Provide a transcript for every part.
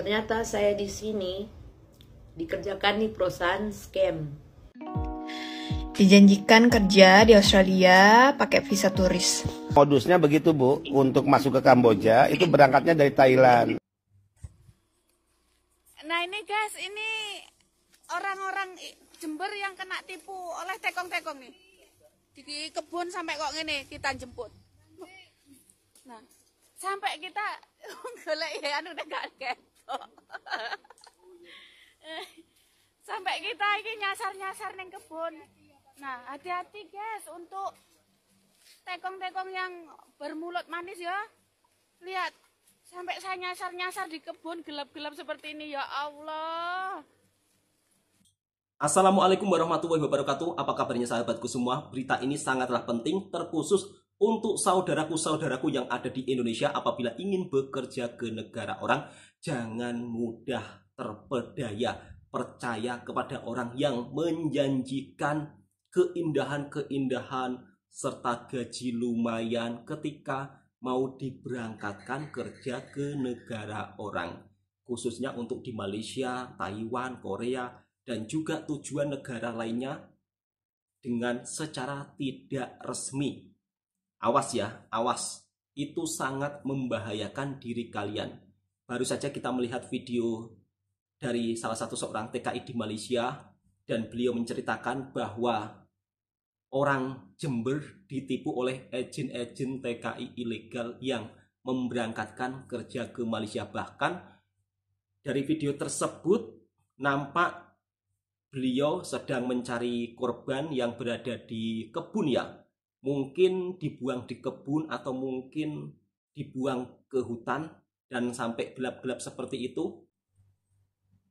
ternyata saya di sini dikerjakan nih perusahaan scam. Dijanjikan kerja di Australia pakai visa turis. Modusnya begitu Bu, untuk masuk ke Kamboja itu berangkatnya dari Thailand. Nah ini guys, ini orang-orang Jember yang kena tipu oleh tekong-tekong nih. Di kebun sampai kok gini kita jemput. Nah, sampai kita golek ya anu udah gak Sampai kita ini nyasar-nyasar neng kebun. Nah, hati-hati guys untuk tekong-tekong yang bermulut manis ya. Lihat, sampai saya nyasar-nyasar di kebun gelap-gelap seperti ini ya Allah. Assalamualaikum warahmatullahi wabarakatuh. Apa kabarnya sahabatku semua? Berita ini sangatlah penting, terkhusus untuk saudaraku-saudaraku yang ada di Indonesia apabila ingin bekerja ke negara orang, jangan mudah terpedaya. Percaya kepada orang yang menjanjikan keindahan-keindahan serta gaji lumayan ketika mau diberangkatkan kerja ke negara orang. Khususnya untuk di Malaysia, Taiwan, Korea, dan juga tujuan negara lainnya dengan secara tidak resmi Awas ya, awas. Itu sangat membahayakan diri kalian. Baru saja kita melihat video dari salah satu seorang TKI di Malaysia dan beliau menceritakan bahwa orang Jember ditipu oleh agen-agen TKI ilegal yang memberangkatkan kerja ke Malaysia. Bahkan dari video tersebut nampak beliau sedang mencari korban yang berada di kebun ya mungkin dibuang di kebun atau mungkin dibuang ke hutan dan sampai gelap-gelap seperti itu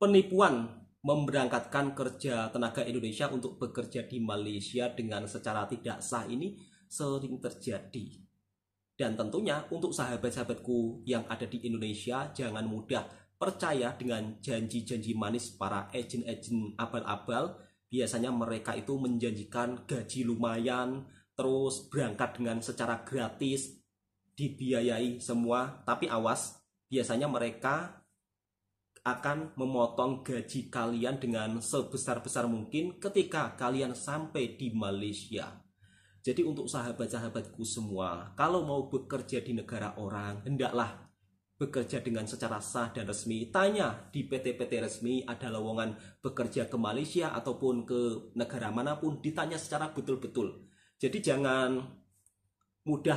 penipuan memberangkatkan kerja tenaga Indonesia untuk bekerja di Malaysia dengan secara tidak sah ini sering terjadi. Dan tentunya untuk sahabat-sahabatku yang ada di Indonesia jangan mudah percaya dengan janji-janji manis para agen-agen abal-abal. Biasanya mereka itu menjanjikan gaji lumayan, terus berangkat dengan secara gratis dibiayai semua tapi awas biasanya mereka akan memotong gaji kalian dengan sebesar-besar mungkin ketika kalian sampai di Malaysia. Jadi untuk sahabat-sahabatku semua, kalau mau bekerja di negara orang, hendaklah bekerja dengan secara sah dan resmi. Tanya di PT-PT resmi ada lowongan bekerja ke Malaysia ataupun ke negara manapun, ditanya secara betul-betul jadi jangan mudah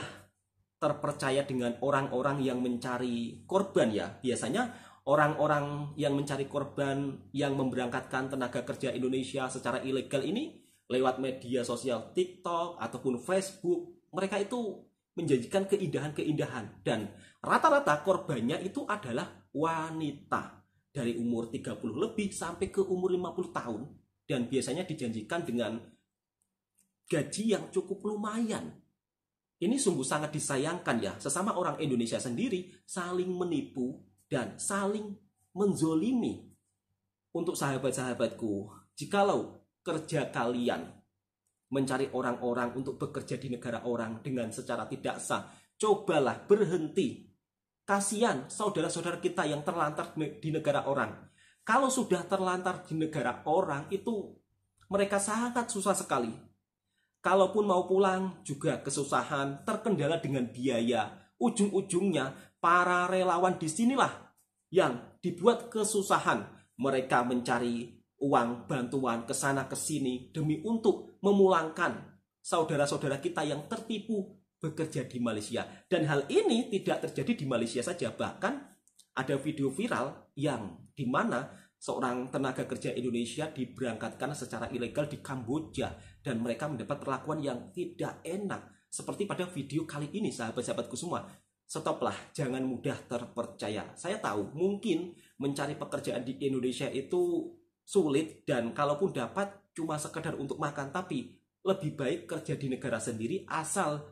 terpercaya dengan orang-orang yang mencari korban ya. Biasanya orang-orang yang mencari korban yang memberangkatkan tenaga kerja Indonesia secara ilegal ini lewat media sosial TikTok ataupun Facebook, mereka itu menjanjikan keindahan-keindahan dan rata-rata korbannya itu adalah wanita dari umur 30 lebih sampai ke umur 50 tahun dan biasanya dijanjikan dengan gaji yang cukup lumayan. Ini sungguh sangat disayangkan ya, sesama orang Indonesia sendiri saling menipu dan saling menzolimi. Untuk sahabat-sahabatku, jikalau kerja kalian mencari orang-orang untuk bekerja di negara orang dengan secara tidak sah, cobalah berhenti. Kasihan saudara-saudara kita yang terlantar di negara orang. Kalau sudah terlantar di negara orang itu mereka sangat susah sekali Kalaupun mau pulang juga kesusahan, terkendala dengan biaya. Ujung-ujungnya para relawan di sinilah yang dibuat kesusahan. Mereka mencari uang bantuan ke sana ke sini demi untuk memulangkan saudara-saudara kita yang tertipu bekerja di Malaysia. Dan hal ini tidak terjadi di Malaysia saja, bahkan ada video viral yang dimana seorang tenaga kerja Indonesia diberangkatkan secara ilegal di Kamboja dan mereka mendapat perlakuan yang tidak enak seperti pada video kali ini sahabat-sahabatku semua stoplah jangan mudah terpercaya saya tahu mungkin mencari pekerjaan di Indonesia itu sulit dan kalaupun dapat cuma sekedar untuk makan tapi lebih baik kerja di negara sendiri asal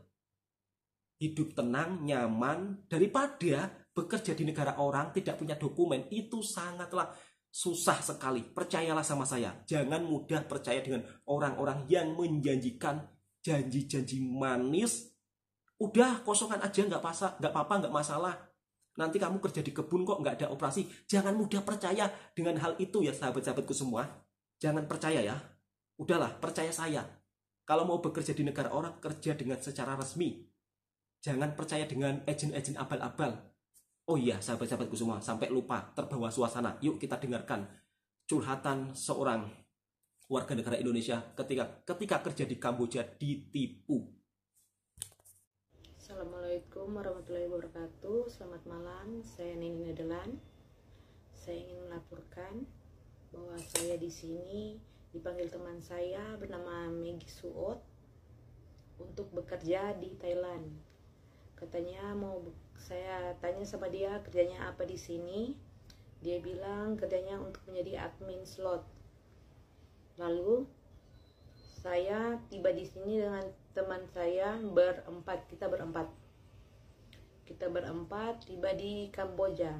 hidup tenang, nyaman daripada bekerja di negara orang tidak punya dokumen itu sangatlah susah sekali. Percayalah sama saya. Jangan mudah percaya dengan orang-orang yang menjanjikan janji-janji manis. Udah kosongan aja nggak pasa, nggak apa-apa, nggak masalah. Nanti kamu kerja di kebun kok nggak ada operasi. Jangan mudah percaya dengan hal itu ya sahabat-sahabatku semua. Jangan percaya ya. Udahlah, percaya saya. Kalau mau bekerja di negara orang, kerja dengan secara resmi. Jangan percaya dengan agen-agen abal-abal Oh iya, sahabat-sahabatku semua, sampai lupa terbawa suasana. Yuk kita dengarkan curhatan seorang warga negara Indonesia ketika ketika kerja di Kamboja ditipu. Assalamualaikum warahmatullahi wabarakatuh. Selamat malam, saya Nini Nadelan. Saya ingin melaporkan bahwa saya di sini dipanggil teman saya bernama Megi Suot untuk bekerja di Thailand. Katanya mau saya tanya sama dia kerjanya apa di sini dia bilang kerjanya untuk menjadi admin slot lalu saya tiba di sini dengan teman saya berempat kita berempat kita berempat tiba di Kamboja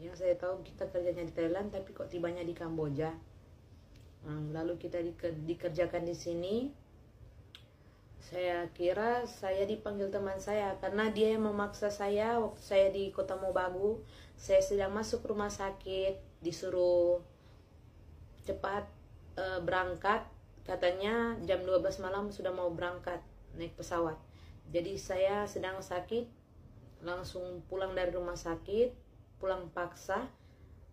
yang saya tahu kita kerjanya di Thailand tapi kok tibanya di Kamboja nah, lalu kita dikerjakan di sini saya kira saya dipanggil teman saya karena dia yang memaksa saya waktu saya di Kota Mobagu saya sedang masuk rumah sakit disuruh cepat e, berangkat katanya jam 12 malam sudah mau berangkat naik pesawat jadi saya sedang sakit langsung pulang dari rumah sakit pulang paksa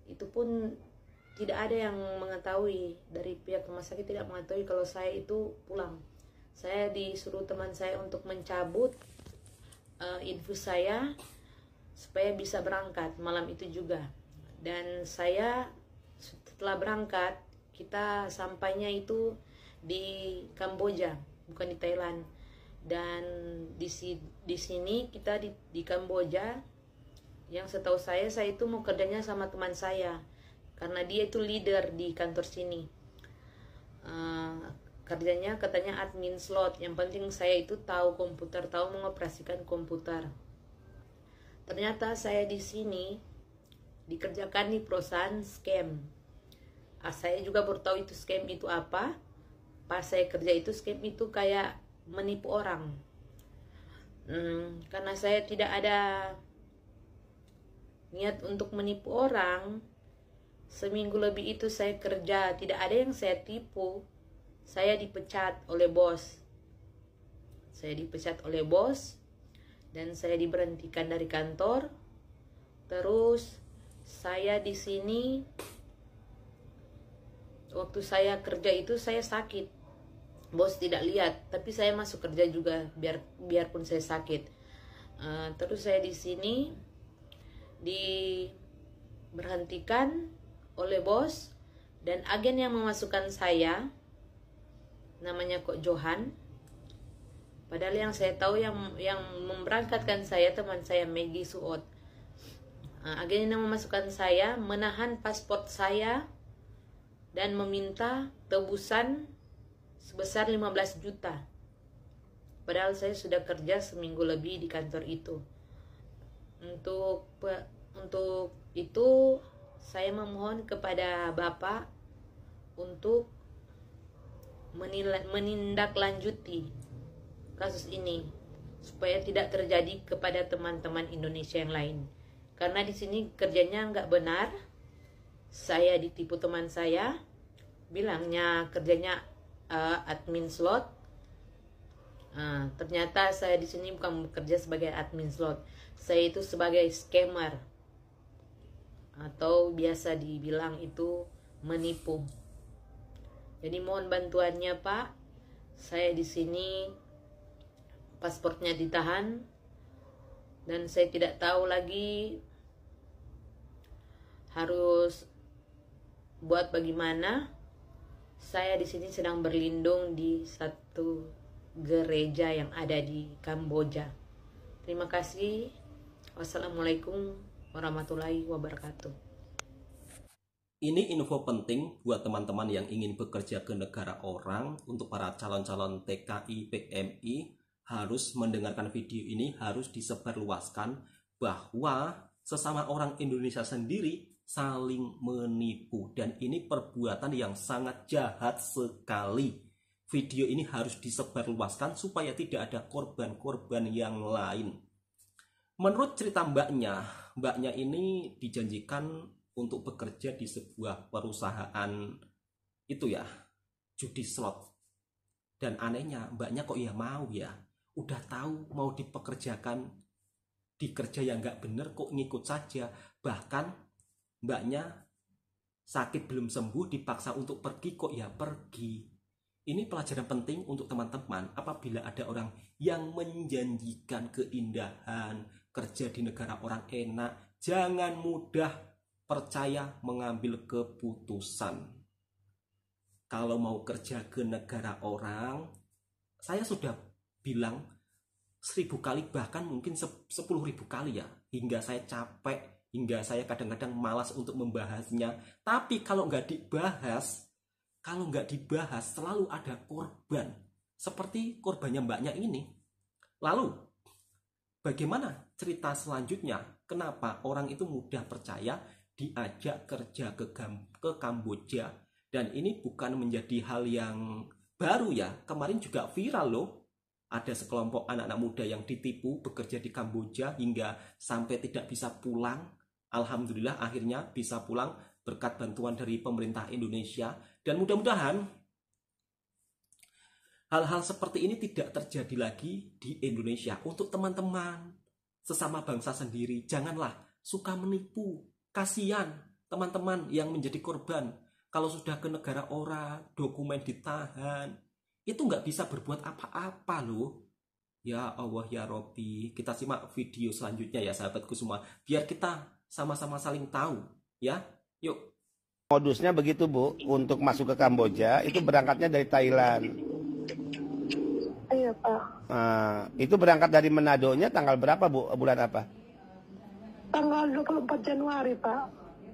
itu pun tidak ada yang mengetahui dari pihak rumah sakit tidak mengetahui kalau saya itu pulang saya disuruh teman saya untuk mencabut uh, infus saya supaya bisa berangkat malam itu juga dan saya setelah berangkat kita sampainya itu di Kamboja bukan di Thailand dan di, di sini kita di, di Kamboja yang setahu saya saya itu mau kerjanya sama teman saya karena dia itu leader di kantor sini uh, kerjanya katanya admin slot yang penting saya itu tahu komputer tahu mengoperasikan komputer ternyata saya di sini dikerjakan di perusahaan scam ah, saya juga baru tahu itu scam itu apa pas saya kerja itu scam itu kayak menipu orang hmm, karena saya tidak ada niat untuk menipu orang seminggu lebih itu saya kerja tidak ada yang saya tipu saya dipecat oleh bos. Saya dipecat oleh bos dan saya diberhentikan dari kantor. Terus saya di sini waktu saya kerja itu saya sakit. Bos tidak lihat, tapi saya masuk kerja juga biar biarpun saya sakit. Uh, terus saya di sini diberhentikan oleh bos dan agen yang memasukkan saya namanya kok Johan padahal yang saya tahu yang yang memberangkatkan saya teman saya Maggie Suot agennya ah, memasukkan saya menahan paspor saya dan meminta tebusan sebesar 15 juta padahal saya sudah kerja seminggu lebih di kantor itu untuk untuk itu saya memohon kepada Bapak untuk menindaklanjuti kasus ini supaya tidak terjadi kepada teman-teman Indonesia yang lain. Karena di sini kerjanya nggak benar, saya ditipu teman saya, bilangnya kerjanya uh, admin slot. Uh, ternyata saya di sini bukan bekerja sebagai admin slot, saya itu sebagai scammer atau biasa dibilang itu menipu. Jadi mohon bantuannya Pak. Saya di sini pasportnya ditahan dan saya tidak tahu lagi harus buat bagaimana. Saya di sini sedang berlindung di satu gereja yang ada di Kamboja. Terima kasih. Wassalamualaikum warahmatullahi wabarakatuh. Ini info penting buat teman-teman yang ingin bekerja ke negara orang untuk para calon-calon TKI PMI harus mendengarkan video ini harus disebarluaskan bahwa sesama orang Indonesia sendiri saling menipu dan ini perbuatan yang sangat jahat sekali. Video ini harus disebarluaskan supaya tidak ada korban-korban yang lain. Menurut cerita mbaknya, mbaknya ini dijanjikan untuk bekerja di sebuah perusahaan itu ya judi slot dan anehnya mbaknya kok ya mau ya udah tahu mau dipekerjakan di kerja yang nggak bener kok ngikut saja bahkan mbaknya sakit belum sembuh dipaksa untuk pergi kok ya pergi ini pelajaran penting untuk teman-teman apabila ada orang yang menjanjikan keindahan kerja di negara orang enak jangan mudah percaya mengambil keputusan. Kalau mau kerja ke negara orang, saya sudah bilang seribu kali bahkan mungkin sepuluh ribu kali ya hingga saya capek hingga saya kadang-kadang malas untuk membahasnya tapi kalau nggak dibahas kalau nggak dibahas selalu ada korban seperti korbannya mbaknya ini lalu bagaimana cerita selanjutnya kenapa orang itu mudah percaya diajak kerja ke, ke Kamboja dan ini bukan menjadi hal yang baru ya kemarin juga viral loh ada sekelompok anak-anak muda yang ditipu bekerja di Kamboja hingga sampai tidak bisa pulang Alhamdulillah akhirnya bisa pulang berkat bantuan dari pemerintah Indonesia dan mudah-mudahan hal-hal seperti ini tidak terjadi lagi di Indonesia untuk teman-teman sesama bangsa sendiri janganlah suka menipu Kasihan teman-teman yang menjadi korban kalau sudah ke negara orang, dokumen ditahan, itu nggak bisa berbuat apa-apa loh. Ya Allah ya Robi, kita simak video selanjutnya ya sahabatku semua, biar kita sama-sama saling tahu ya. Yuk. Modusnya begitu Bu, untuk masuk ke Kamboja itu berangkatnya dari Thailand. Ayo, iya, Pak. Nah, itu berangkat dari Manado nya tanggal berapa Bu? Bulan apa? Tanggal 24 Januari, Pak.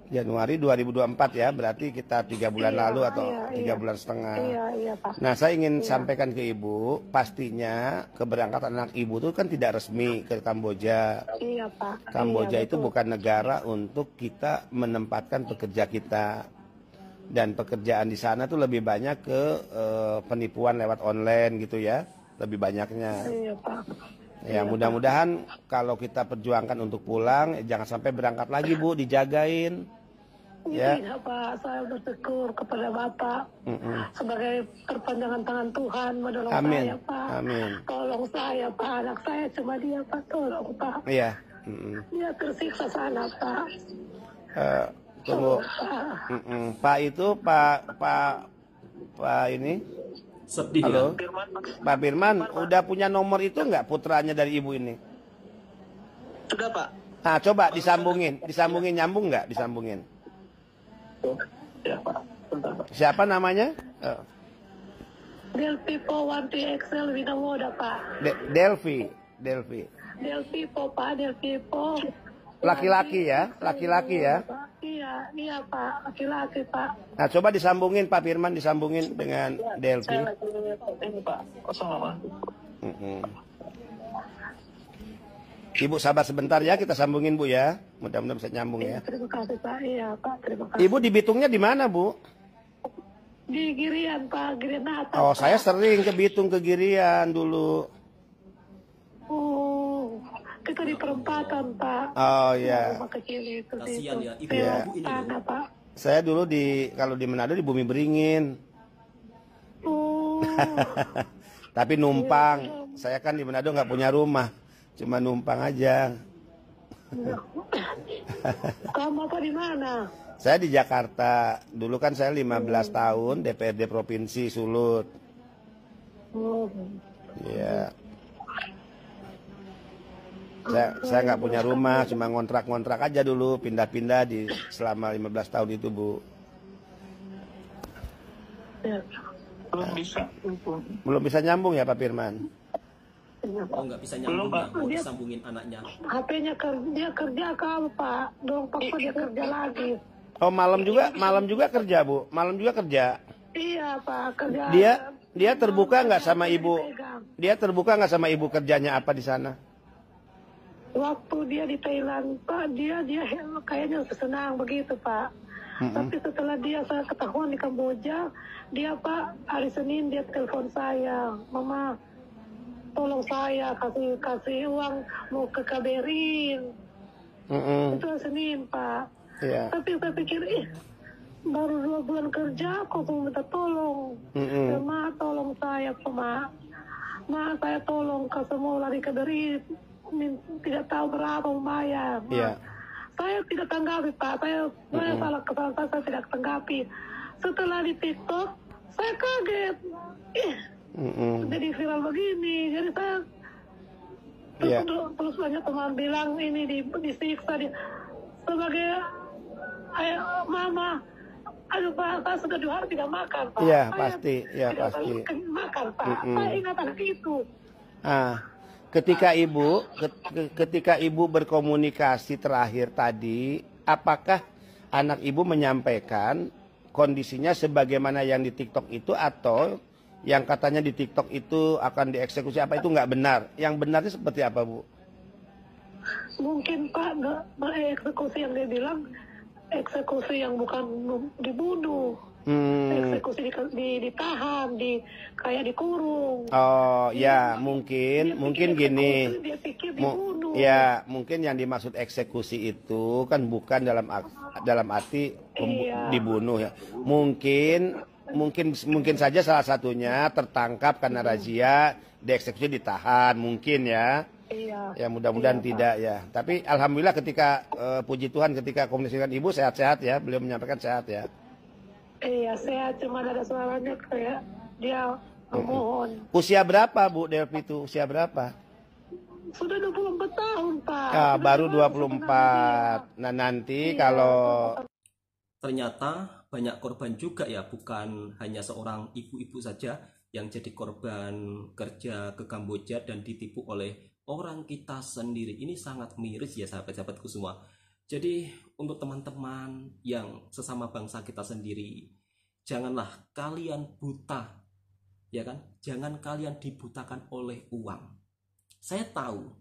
Januari 2024 ya, berarti kita tiga bulan iya, lalu atau iya, tiga iya. bulan setengah. Iya, iya, Pak. Nah, saya ingin iya. sampaikan ke Ibu, pastinya keberangkatan anak Ibu itu kan tidak resmi ke Kamboja. Iya, Pak. Iya, Kamboja iya, itu betul. bukan negara untuk kita menempatkan pekerja kita. Dan pekerjaan di sana tuh lebih banyak ke eh, penipuan lewat online gitu ya, lebih banyaknya. Iya, Pak. Ya iya, mudah-mudahan kalau kita perjuangkan untuk pulang, eh, jangan sampai berangkat lagi Bu, dijagain. Iya, ya. Iya Pak, saya bersyukur kepada Bapak mm -mm. sebagai perpanjangan tangan Tuhan menolong Amin. saya Pak. Amin. Tolong saya Pak, anak saya cuma dia Pak, tolong Pak. Iya. Mm -mm. Dia tersiksa sana Pak. Uh, tunggu. Tolong, Pak. Mm -mm. Pak itu Pak Pak Pak ini Sedih Halo? ya. Firman, Pak Birman. udah punya nomor itu nggak putranya dari ibu ini? Sudah Pak. Nah coba disambungin, disambungin nyambung nggak? Disambungin. Ya Pak. Bentar, Pak. Siapa namanya? Oh. Delphi Powanti Excel Winawoda Pak. De Delphi, Delphi. Delphi Po Delphi Po. Laki-laki ya, iya, laki-laki ya. Iya, iya Pak, laki-laki Pak. Nah coba disambungin Pak Firman, disambungin dengan Delphi. Ini Pak, kosong mm-hmm. Ibu sabar sebentar ya, kita sambungin Bu ya. Mudah-mudahan bisa nyambung ya. Iya, terima kasih Pak, iya Pak, terima kasih. Ibu di Bitungnya di mana Bu? Di Girian Pak, Girian Natal. Oh, saya sering ke Bitung ke Girian dulu itu di perempatan pak oh iya rumah kecil itu kasihan ya ibu yeah. ibu ini Tanah, pak saya dulu di kalau di Manado di Bumi Beringin. Oh. Tapi numpang. yeah. Saya kan di Manado nggak punya rumah, cuma numpang aja. Kamu apa di mana? Saya di Jakarta. Dulu kan saya 15 hmm. tahun DPRD Provinsi Sulut. Oh. Iya. Yeah saya saya nggak punya rumah cuma ngontrak-ngontrak aja dulu pindah-pindah di selama 15 tahun itu bu ya. belum nah. bisa belum bisa nyambung ya Pak Firman iya. Oh nggak bisa nyambung, nggak mau oh, dia, disambungin anaknya. HP-nya kerja kerja kau Pak, dong Pak dia kerja lagi. Oh malam juga, malam juga kerja Bu, malam juga kerja. Iya Pak kerja. Dia dia terbuka nggak sama ibu? Dia terbuka nggak sama ibu kerjanya apa di sana? waktu dia di Thailand pak dia dia kayaknya senang begitu pak mm-hmm. tapi setelah dia saya ketahuan di Kamboja dia pak hari Senin dia telepon saya mama tolong saya kasih kasih uang mau ke KBRI mm-hmm. itu hari Senin pak yeah. tapi saya pikir ih baru dua bulan kerja kok mau minta tolong mm-hmm. ma tolong saya Mama, ma saya tolong kasih mau lari KBRI tidak tahu berapa Maya. Yeah. Saya tidak tanggapi Pak, saya, mm-hmm. salah kesalahan saya, saya tidak tanggapi. Setelah di TikTok, saya kaget. Eh, mm-hmm. jadi viral begini, jadi saya terus, yeah. terus banyak teman bilang ini di, disiksa di, sebagai ayah eh, mama aduh pak saya sudah dua hari tidak makan pak iya pasti iya pasti tidak makan pak mm -mm. saya ingat anak itu ah Ketika ibu ketika ibu berkomunikasi terakhir tadi, apakah anak ibu menyampaikan kondisinya sebagaimana yang di TikTok itu atau yang katanya di TikTok itu akan dieksekusi apa itu nggak benar? Yang benarnya seperti apa bu? Mungkin Pak nggak eksekusi yang dia bilang eksekusi yang bukan dibunuh Hmm. Eksekusi di, di, ditahan, di kayak dikurung. Oh ya, ya mungkin dia mungkin pikir gini. dia pikir dibunuh. Ya mungkin yang dimaksud eksekusi itu kan bukan dalam dalam arti iya. dibunuh ya. Mungkin mungkin mungkin saja salah satunya tertangkap karena razia dieksekusi ditahan mungkin ya iya ya mudah-mudahan iya, tidak ya tapi alhamdulillah ketika uh, puji Tuhan ketika komunikasi ibu sehat-sehat ya beliau menyampaikan sehat ya Iya, saya cuma ada suaranya kayak dia memohon. Usia berapa, Bu Delvi itu? Usia berapa? Sudah 24 tahun, Pak. Ah, baru 24. 24. Nah, nanti iya, kalau ternyata banyak korban juga ya, bukan hanya seorang ibu-ibu saja yang jadi korban kerja ke Kamboja dan ditipu oleh orang kita sendiri. Ini sangat miris ya sahabat-sahabatku semua. Jadi untuk teman-teman yang sesama bangsa kita sendiri, janganlah kalian buta, ya kan? Jangan kalian dibutakan oleh uang. Saya tahu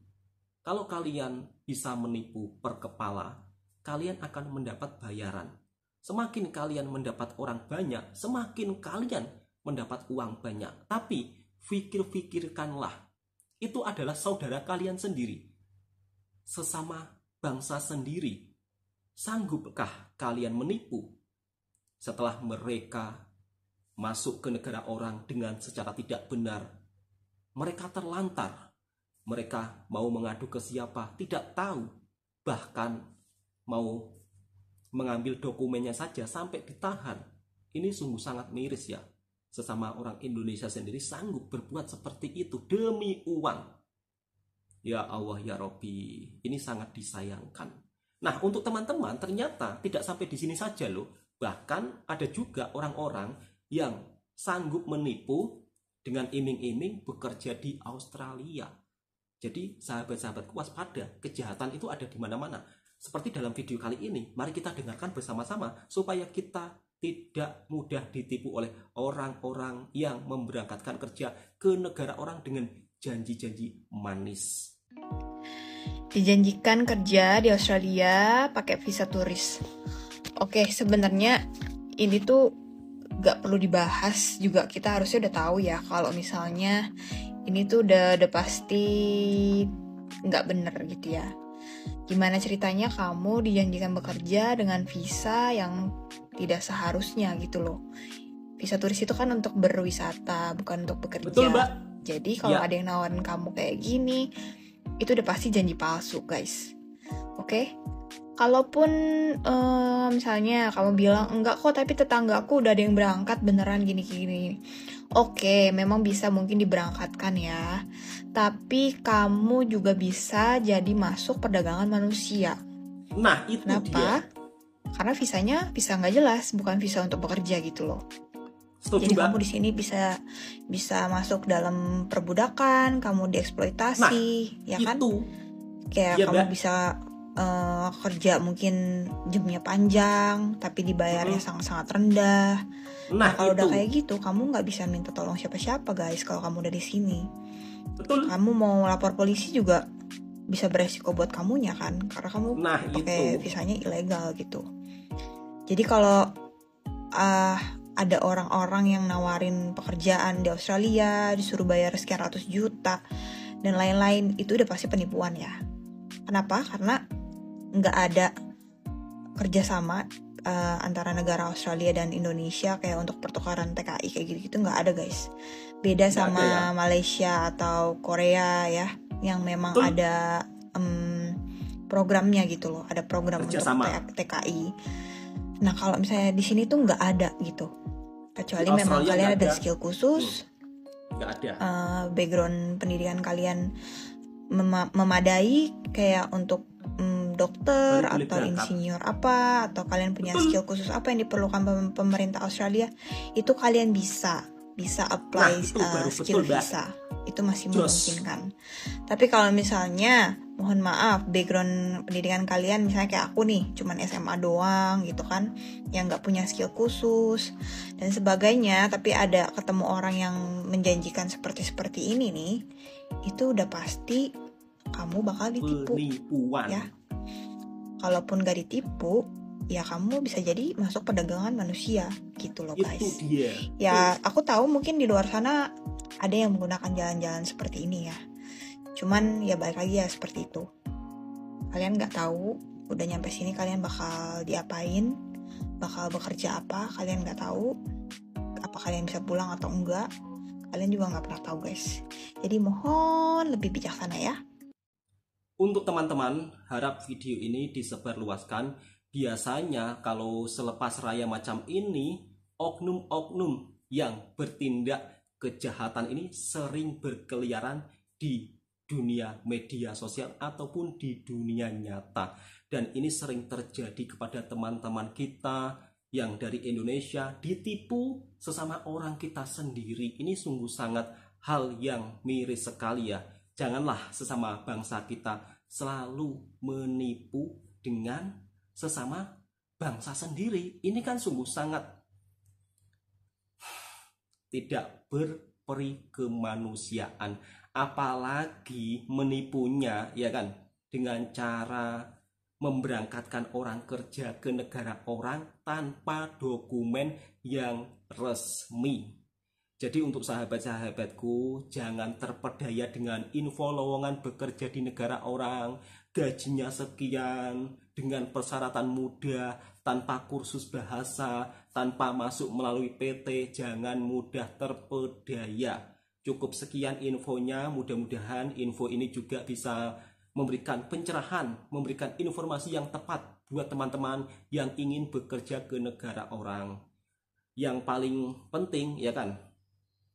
kalau kalian bisa menipu per kepala, kalian akan mendapat bayaran. Semakin kalian mendapat orang banyak, semakin kalian mendapat uang banyak. Tapi fikir-fikirkanlah, itu adalah saudara kalian sendiri. Sesama bangsa sendiri? Sanggupkah kalian menipu setelah mereka masuk ke negara orang dengan secara tidak benar? Mereka terlantar. Mereka mau mengadu ke siapa, tidak tahu. Bahkan mau mengambil dokumennya saja sampai ditahan. Ini sungguh sangat miris ya. Sesama orang Indonesia sendiri sanggup berbuat seperti itu demi uang Ya Allah, ya Robi, ini sangat disayangkan. Nah, untuk teman-teman ternyata tidak sampai di sini saja loh. Bahkan ada juga orang-orang yang sanggup menipu dengan iming-iming bekerja di Australia. Jadi sahabat-sahabatku waspada, kejahatan itu ada di mana-mana. Seperti dalam video kali ini, mari kita dengarkan bersama-sama supaya kita tidak mudah ditipu oleh orang-orang yang memberangkatkan kerja ke negara orang dengan janji-janji manis. Dijanjikan kerja di Australia pakai visa turis. Oke, sebenarnya ini tuh gak perlu dibahas juga kita harusnya udah tahu ya kalau misalnya ini tuh udah udah pasti nggak bener gitu ya. Gimana ceritanya kamu dijanjikan bekerja dengan visa yang tidak seharusnya gitu loh. Visa turis itu kan untuk berwisata, bukan untuk bekerja. Betul, Mbak. Jadi kalau ya. ada yang nawarin kamu kayak gini, itu udah pasti janji palsu guys oke okay? kalaupun uh, misalnya kamu bilang enggak kok tapi tetangga aku udah ada yang berangkat beneran gini gini oke okay, memang bisa mungkin diberangkatkan ya tapi kamu juga bisa jadi masuk perdagangan manusia nah itu kenapa dia. karena visanya bisa nggak jelas bukan visa untuk bekerja gitu loh Setuju Jadi mbak. kamu di sini bisa bisa masuk dalam perbudakan, kamu dieksploitasi, nah, ya kan? itu. kan? Kayak ya, kamu mbak. bisa uh, kerja mungkin jamnya panjang, tapi dibayarnya sangat sangat-sangat rendah. Nah, nah kalau udah kayak gitu, kamu nggak bisa minta tolong siapa-siapa guys kalau kamu udah di sini. Betul. Kamu mau lapor polisi juga bisa beresiko buat kamunya kan, karena kamu nah, pakai visanya ilegal gitu. Jadi kalau uh, ada orang-orang yang nawarin pekerjaan di Australia, disuruh bayar sekian ratus juta, dan lain-lain, itu udah pasti penipuan ya. Kenapa? Karena nggak ada kerjasama uh, antara negara Australia dan Indonesia kayak untuk pertukaran TKI kayak gitu-gitu nggak ada guys. Beda sama ya. Malaysia atau Korea ya, yang memang Tuh. ada um, programnya gitu loh, ada program kerjasama. untuk TKI Nah kalau misalnya di sini tuh nggak ada gitu, kecuali Australia memang kalian ada. skill khusus, hmm, nggak hmm. ada. Uh, background pendidikan kalian mem memadai kayak untuk mm, dokter atau insinyur apa atau kalian punya Betul. skill khusus apa yang diperlukan pemerintah Australia itu kalian bisa bisa nah, apply nah, itu uh, skill betul, visa itu masih Just. memungkinkan tapi kalau misalnya mohon maaf background pendidikan kalian misalnya kayak aku nih cuman SMA doang gitu kan yang nggak punya skill khusus dan sebagainya tapi ada ketemu orang yang menjanjikan seperti seperti ini nih itu udah pasti kamu bakal ditipu Penipuan. ya kalaupun gak ditipu ya kamu bisa jadi masuk perdagangan manusia gitu loh guys itu dia. ya aku tahu mungkin di luar sana ada yang menggunakan jalan-jalan seperti ini ya cuman ya balik lagi ya seperti itu kalian nggak tahu udah nyampe sini kalian bakal diapain bakal bekerja apa kalian nggak tahu apa kalian bisa pulang atau enggak kalian juga nggak pernah tahu guys jadi mohon lebih bijaksana ya untuk teman-teman harap video ini disebarluaskan biasanya kalau selepas raya macam ini oknum-oknum yang bertindak kejahatan ini sering berkeliaran di dunia media sosial ataupun di dunia nyata. Dan ini sering terjadi kepada teman-teman kita yang dari Indonesia ditipu sesama orang kita sendiri. Ini sungguh sangat hal yang miris sekali ya. Janganlah sesama bangsa kita selalu menipu dengan sesama bangsa sendiri. Ini kan sungguh sangat tidak berperi kemanusiaan apalagi menipunya ya kan dengan cara memberangkatkan orang kerja ke negara orang tanpa dokumen yang resmi. Jadi untuk sahabat-sahabatku jangan terpedaya dengan info lowongan bekerja di negara orang, gajinya sekian, dengan persyaratan mudah, tanpa kursus bahasa, tanpa masuk melalui PT, jangan mudah terpedaya Cukup sekian infonya, mudah-mudahan info ini juga bisa memberikan pencerahan, memberikan informasi yang tepat buat teman-teman yang ingin bekerja ke negara orang. Yang paling penting ya kan,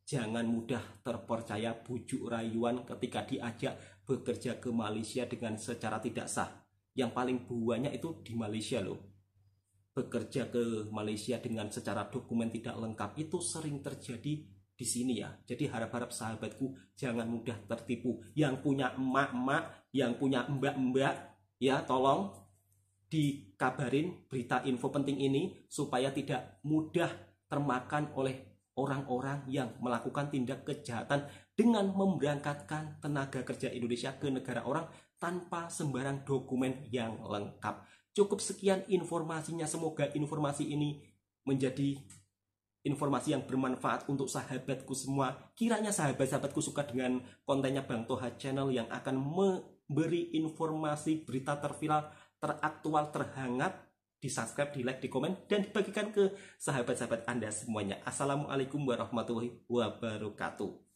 jangan mudah terpercaya bujuk rayuan ketika diajak bekerja ke Malaysia dengan secara tidak sah. Yang paling buahnya itu di Malaysia loh. Bekerja ke Malaysia dengan secara dokumen tidak lengkap itu sering terjadi di sini ya. Jadi harap-harap sahabatku jangan mudah tertipu. Yang punya emak-emak, yang punya mbak-mbak, ya tolong dikabarin berita info penting ini supaya tidak mudah termakan oleh orang-orang yang melakukan tindak kejahatan dengan memberangkatkan tenaga kerja Indonesia ke negara orang tanpa sembarang dokumen yang lengkap. Cukup sekian informasinya. Semoga informasi ini menjadi informasi yang bermanfaat untuk sahabatku semua. Kiranya sahabat-sahabatku suka dengan kontennya Bang Toha Channel yang akan memberi informasi berita terviral, teraktual, terhangat. Di subscribe, di like, di komen, dan dibagikan ke sahabat-sahabat Anda semuanya. Assalamualaikum warahmatullahi wabarakatuh.